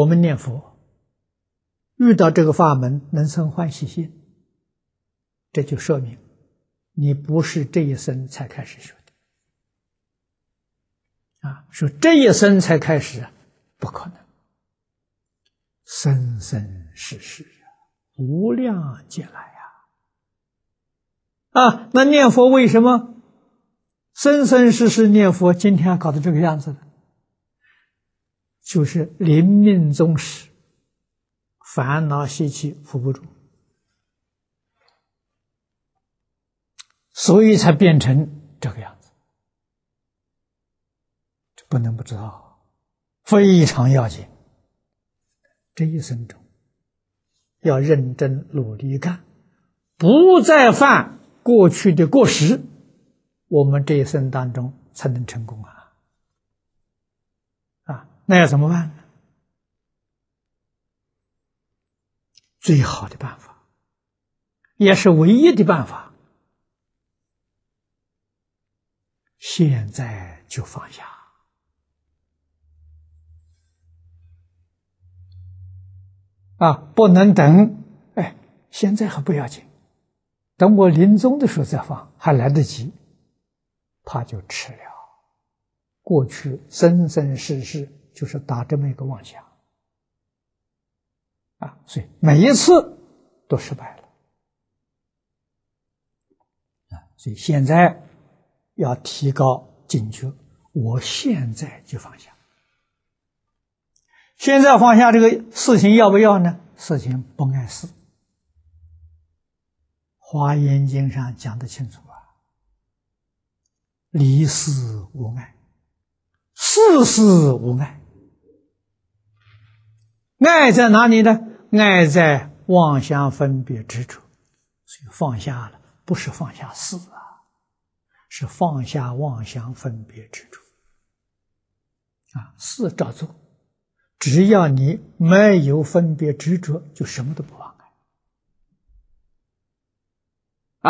我们念佛，遇到这个法门能生欢喜心，这就说明你不是这一生才开始学的啊！说这一生才开始啊，不可能，生生世世啊，无量劫来呀！啊，那念佛为什么生生世世念佛，今天搞得这个样子的？就是临命终时，烦恼习气扶不住，所以才变成这个样子。这不能不知道，非常要紧。这一生中，要认真努力干，不再犯过去的过失，我们这一生当中才能成功啊。那要怎么办呢？最好的办法，也是唯一的办法，现在就放下。啊，不能等，哎，现在还不要紧，等我临终的时候再放，还来得及，怕就迟了。过去生生世世。就是打这么一个妄想，啊，所以每一次都失败了，啊，所以现在要提高警觉，我现在就放下，现在放下这个事情要不要呢？事情不碍事，《华严经》上讲的清楚啊，离事无碍，事事无碍。爱在哪里呢？爱在妄想分别执着，所以放下了，不是放下事啊，是放下妄想分别执着。啊，事照做，只要你没有分别执着，就什么都不妨碍。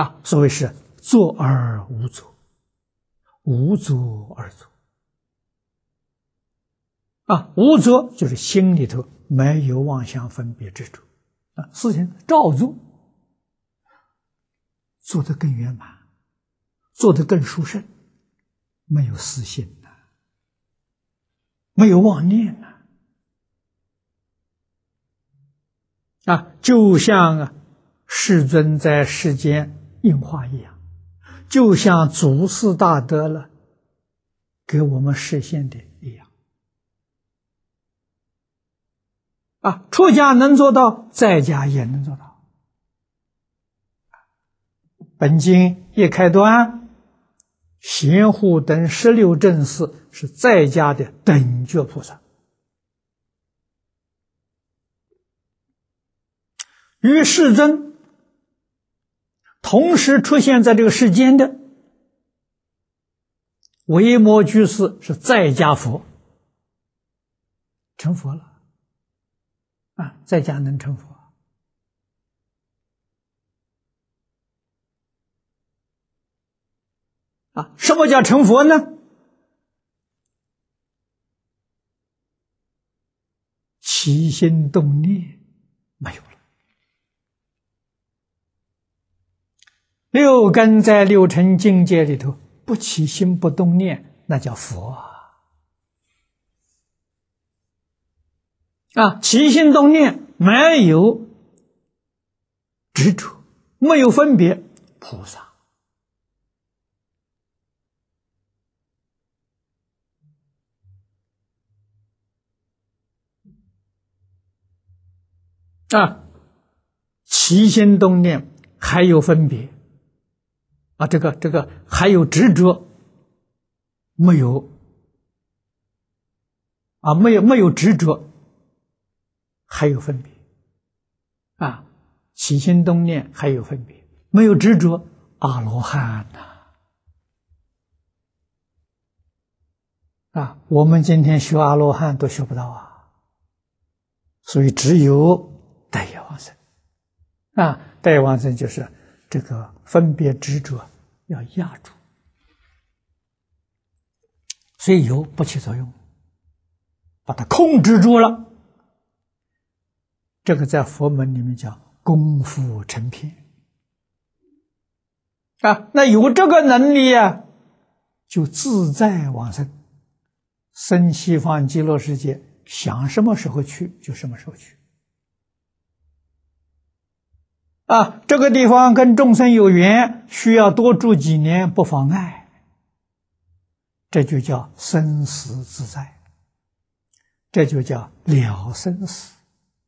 啊，所谓是做而无做，无做而做。啊，无执就是心里头没有妄想分别之处，啊，事情照做，做得更圆满，做得更殊胜，没有私心呐，没有妄念呐，啊，就像啊，世尊在世间应化一样，就像祖师大德了给我们实现的一样。啊，出家能做到，在家也能做到。本经一开端，贤护等十六正士是在家的等觉菩萨，与世尊同时出现在这个世间的维摩居士是在家佛，成佛了。啊，在家能成佛啊？什么叫成佛呢？起心动念没有了，六根在六尘境界里头不起心不动念，那叫佛。啊。啊，起心动念没有执着，没有分别，菩萨。啊，起心动念还有分别，啊，这个这个还有执着，没有，啊，没有没有执着。还有分别啊，起心动念还有分别，没有执着阿罗汉呐啊！我们今天学阿罗汉都学不到啊，所以只有待业王僧啊，待业王僧就是这个分别执着要压住，所以有不起作用，把它控制住了。这个在佛门里面讲，功夫成片啊，那有这个能力啊，就自在往生，生西方极乐世界，想什么时候去就什么时候去。啊，这个地方跟众生有缘，需要多住几年不妨碍，这就叫生死自在，这就叫了生死。